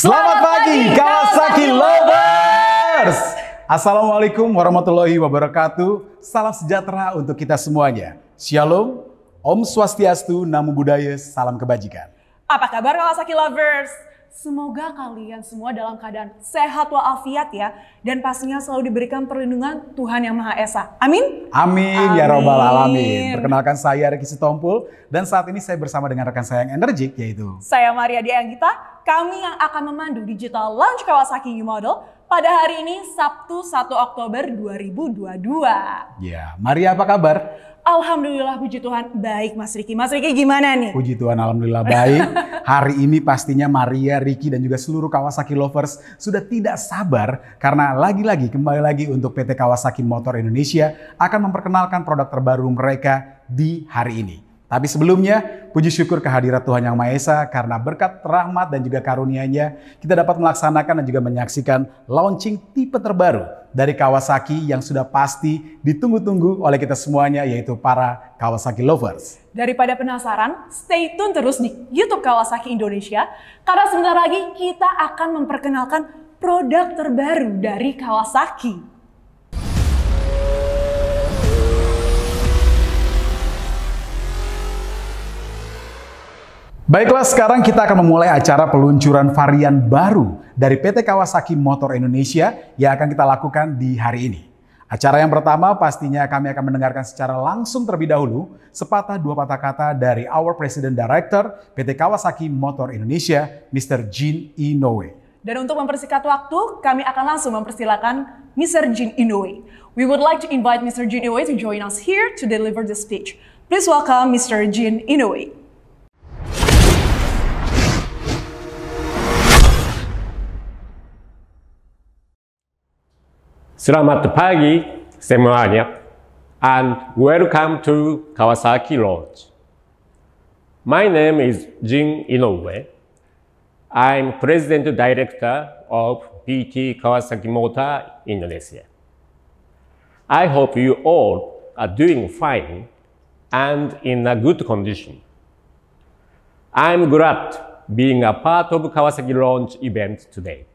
Selamat pagi Kawasaki Lovers. Assalamualaikum warahmatullahi wabarakatuh. Salam sejahtera untuk kita semuanya. Shalom, Om Swastiastu, Namo Buddhaya, salam kebajikan. Apa kabar Kawasaki Lovers? Semoga kalian semua dalam keadaan sehat walafiat ya dan pastinya selalu diberikan perlindungan Tuhan Yang Maha Esa. Amin. Amin, ya Amin. ya robbal alamin. Perkenalkan saya Riki Sitompul dan saat ini saya bersama dengan rekan saya yang energik yaitu saya Maria Dianggita. Kami yang akan memandu Digital Launch Kawasaki New Model pada hari ini Sabtu 1 Oktober 2022. Ya, Maria apa kabar? Alhamdulillah puji Tuhan baik Mas Riki. Mas Riki gimana nih? Puji Tuhan alhamdulillah baik. Hari ini pastinya Maria, Ricky, dan juga seluruh Kawasaki lovers sudah tidak sabar karena lagi-lagi kembali lagi untuk PT Kawasaki Motor Indonesia akan memperkenalkan produk terbaru mereka di hari ini. Tapi sebelumnya, puji syukur kehadirat Tuhan Yang Maha Esa karena berkat rahmat dan juga karunia-Nya, kita dapat melaksanakan dan juga menyaksikan launching tipe terbaru dari Kawasaki yang sudah pasti ditunggu-tunggu oleh kita semuanya yaitu para Kawasaki lovers. Daripada penasaran, stay tune terus di YouTube Kawasaki Indonesia karena sebentar lagi kita akan memperkenalkan produk terbaru dari Kawasaki. Baiklah, sekarang kita akan memulai acara peluncuran varian baru dari PT Kawasaki Motor Indonesia yang akan kita lakukan di hari ini. Acara yang pertama pastinya kami akan mendengarkan secara langsung terlebih dahulu sepatah dua patah kata dari our President Director PT Kawasaki Motor Indonesia, Mr. Jin Inoue. Dan untuk mempersingkat waktu, kami akan langsung mempersilakan Mr. Jin Inoue. We would like to invite Mr. Jin Inoue to join us here to deliver the speech. Please welcome Mr. Jin Inoue. Selamat pagi semuanya and welcome to Kawasaki Lodge. My name is Jin Inoue. I'm President Director of PT Kawasaki Motor Indonesia. I hope you all are doing fine and in a good condition. I'm glad being a part of Kawasaki launch event today.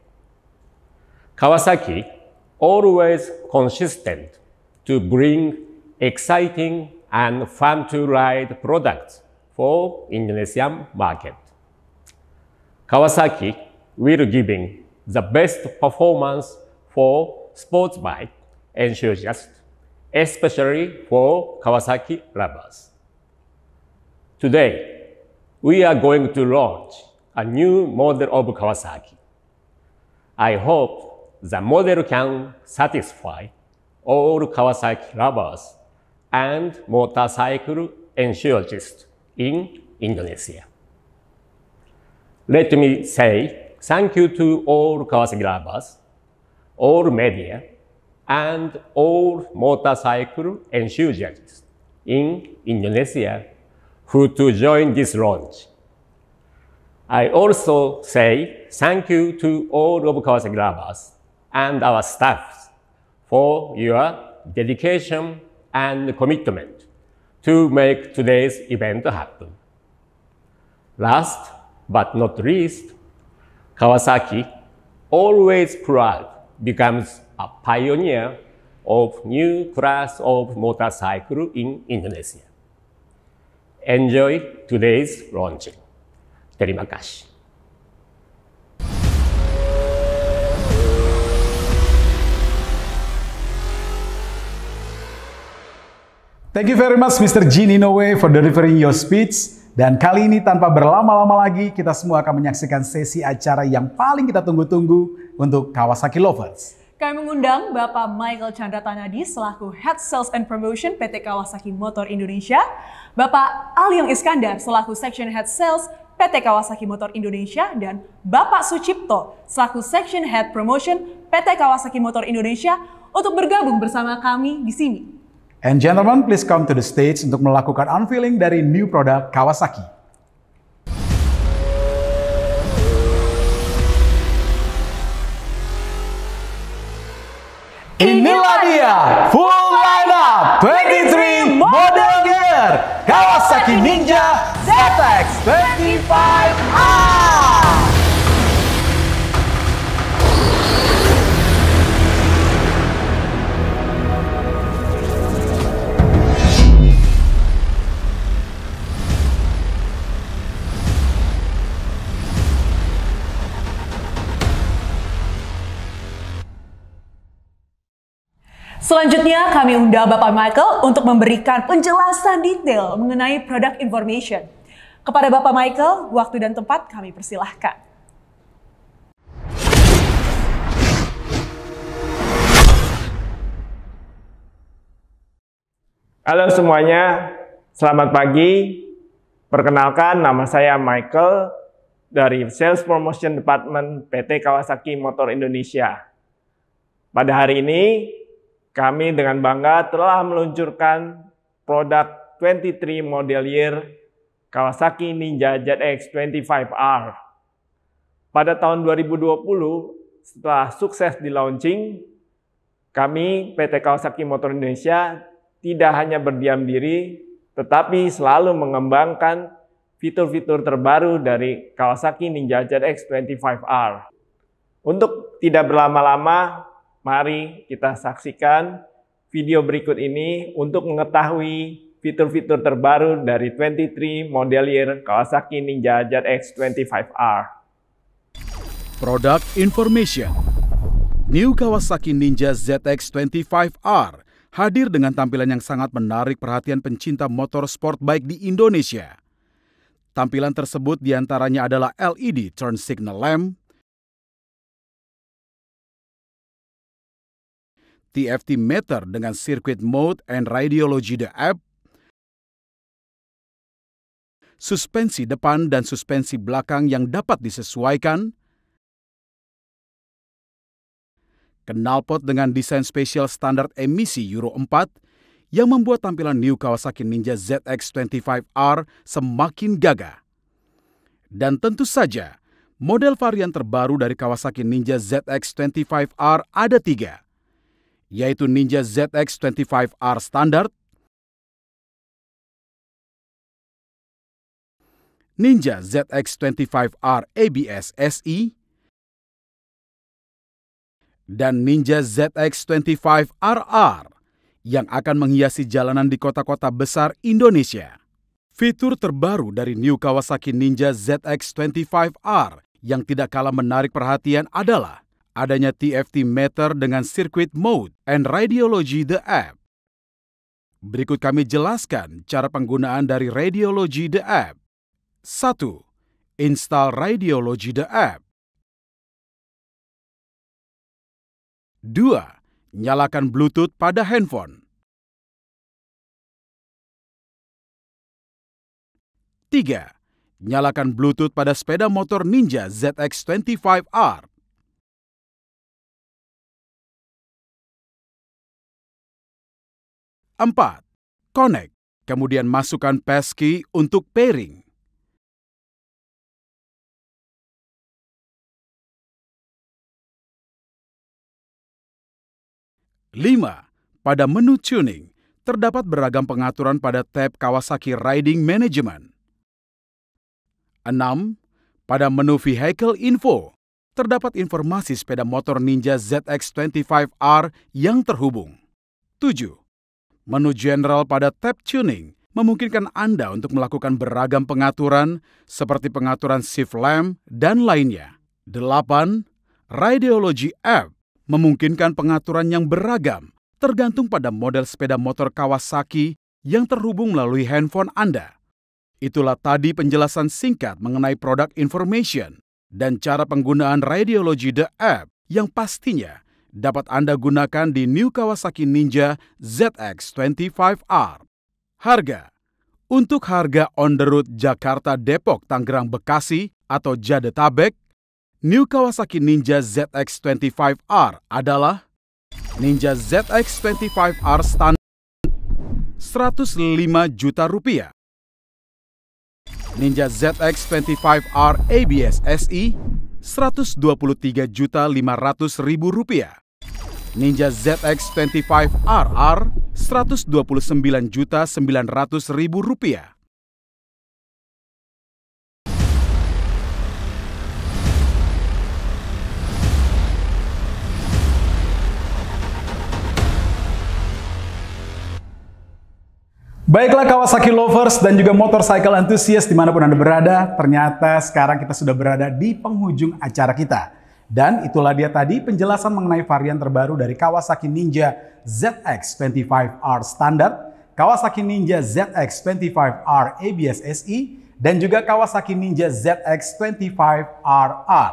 Kawasaki always consistent to bring exciting and fun to ride products for Indonesian market. Kawasaki will giving the best performance for sports bike enthusiasts, especially for Kawasaki lovers. Today, we are going to launch a new model of Kawasaki. I hope the model can satisfy all Kawasaki lovers and motorcycle enthusiasts in Indonesia. Let me say thank you to all Kawasaki lovers, all media, and all motorcycle enthusiasts in Indonesia who to join this launch. I also say thank you to all of Kawasaki lovers and our staff for your dedication and commitment to make today's event happen. Last but not least, Kawasaki, always proud, becomes a pioneer of new class of motorcycle in Indonesia. Enjoy today's launching. Terima kasih. Thank you very much Mr. Jin Inoue for delivering your speech. Dan kali ini tanpa berlama-lama lagi, kita semua akan menyaksikan sesi acara yang paling kita tunggu-tunggu untuk Kawasaki Lovers. Kami mengundang Bapak Michael Chandra Tanadi selaku Head Sales and Promotion PT Kawasaki Motor Indonesia, Bapak Aliang Iskandar selaku Section Head Sales PT Kawasaki Motor Indonesia, dan Bapak Sucipto selaku Section Head Promotion PT Kawasaki Motor Indonesia untuk bergabung bersama kami di sini. And gentlemen, please come to the stage untuk melakukan unveiling dari new product Kawasaki. Inilah dia full lineup 23 model year Kawasaki Ninja ZX 25 Selanjutnya kami undang Bapak Michael untuk memberikan penjelasan detail mengenai produk information. Kepada Bapak Michael, waktu dan tempat kami persilahkan. Halo semuanya, selamat pagi. Perkenalkan, nama saya Michael dari Sales Promotion Department PT Kawasaki Motor Indonesia. Pada hari ini, kami dengan bangga telah meluncurkan produk 23 model year Kawasaki Ninja ZX25R. Pada tahun 2020, setelah sukses di launching, kami PT Kawasaki Motor Indonesia tidak hanya berdiam diri, tetapi selalu mengembangkan fitur-fitur terbaru dari Kawasaki Ninja ZX25R. Untuk tidak berlama-lama, Mari kita saksikan video berikut ini untuk mengetahui fitur-fitur terbaru dari 23 model year Kawasaki Ninja ZX25R. Product Information New Kawasaki Ninja ZX25R hadir dengan tampilan yang sangat menarik perhatian pencinta motor sport bike di Indonesia. Tampilan tersebut diantaranya adalah LED turn signal lamp, TFT meter dengan circuit mode and radiology the app, suspensi depan dan suspensi belakang yang dapat disesuaikan, knalpot dengan desain spesial standar emisi Euro 4 yang membuat tampilan New Kawasaki Ninja ZX25R semakin gagah. Dan tentu saja, model varian terbaru dari Kawasaki Ninja ZX25R ada tiga – yaitu Ninja ZX25R standard, Ninja ZX25R ABS SE, dan Ninja ZX25RR yang akan menghiasi jalanan di kota-kota besar Indonesia. Fitur terbaru dari New Kawasaki Ninja ZX25R yang tidak kalah menarik perhatian adalah adanya TFT meter dengan circuit mode and radiology the app. Berikut kami jelaskan cara penggunaan dari Radiology the app. 1. Install Radiology the app. 2. Nyalakan Bluetooth pada handphone. 3. Nyalakan Bluetooth pada sepeda motor Ninja ZX25R. 4. Connect, kemudian masukkan passkey untuk pairing. Lima, pada menu tuning, terdapat beragam pengaturan pada tab Kawasaki Riding Management. enam, Pada menu Vehicle Info, terdapat informasi sepeda motor Ninja ZX25R yang terhubung. tujuh. Menu general pada tab tuning memungkinkan Anda untuk melakukan beragam pengaturan seperti pengaturan shift lamp dan lainnya. 8. Radiology App memungkinkan pengaturan yang beragam tergantung pada model sepeda motor Kawasaki yang terhubung melalui handphone Anda. Itulah tadi penjelasan singkat mengenai produk information dan cara penggunaan radiology the app yang pastinya dapat Anda gunakan di New Kawasaki Ninja ZX25R. Harga Untuk harga on the road Jakarta Depok Tangerang Bekasi atau Jadetabek, New Kawasaki Ninja ZX25R adalah Ninja ZX25R standar 105 juta rupiah. Ninja ZX25R ABS SI 123.500.000 rupiah. Ninja ZX25RR 129.900.000 rupiah. Baiklah Kawasaki lovers dan juga motorcycle enthusiast dimanapun Anda berada, ternyata sekarang kita sudah berada di penghujung acara kita. Dan itulah dia tadi penjelasan mengenai varian terbaru dari Kawasaki Ninja ZX25R standar, Kawasaki Ninja ZX25R ABS SE, dan juga Kawasaki Ninja ZX25RR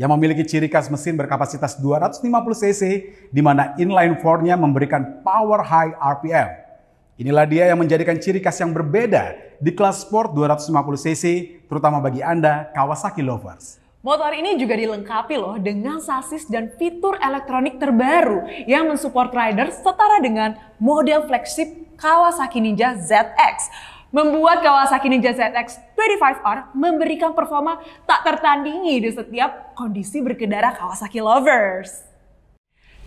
yang memiliki ciri khas mesin berkapasitas 250 cc di mana inline 4-nya memberikan power high RPM. Inilah dia yang menjadikan ciri khas yang berbeda di kelas sport 250 cc terutama bagi Anda Kawasaki lovers. Motor ini juga dilengkapi loh dengan sasis dan fitur elektronik terbaru yang mensupport rider setara dengan model flagship Kawasaki Ninja ZX. Membuat Kawasaki Ninja ZX 25R memberikan performa tak tertandingi di setiap kondisi berkendara Kawasaki lovers.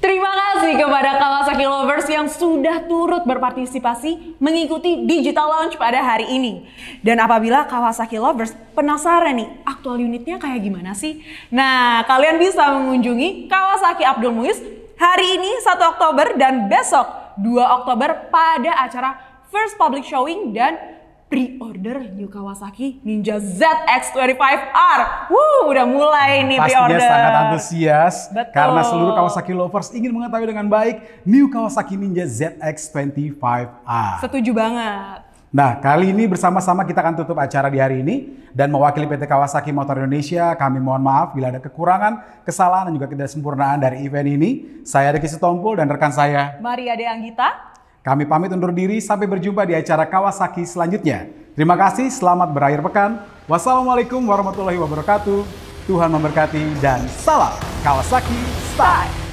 Terima kasih kepada Kawasaki Lovers yang sudah turut berpartisipasi mengikuti digital launch pada hari ini. Dan apabila Kawasaki Lovers penasaran nih, aktual unitnya kayak gimana sih? Nah, kalian bisa mengunjungi Kawasaki Abdul Muiz hari ini 1 Oktober dan besok 2 Oktober pada acara First Public Showing dan pre-order New Kawasaki Ninja ZX25R. Wuh, udah mulai nih pre-order. Pastinya pre sangat antusias Betul. karena seluruh Kawasaki lovers ingin mengetahui dengan baik New Kawasaki Ninja ZX25R. Setuju banget. Nah, kali ini bersama-sama kita akan tutup acara di hari ini dan mewakili PT Kawasaki Motor Indonesia, kami mohon maaf bila ada kekurangan, kesalahan dan juga ketidaksempurnaan dari event ini. Saya Riki Setompul dan rekan saya Maria De Anggita kami pamit undur diri sampai berjumpa di acara Kawasaki selanjutnya. Terima kasih, selamat berakhir pekan. Wassalamualaikum warahmatullahi wabarakatuh. Tuhan memberkati dan salam Kawasaki Style.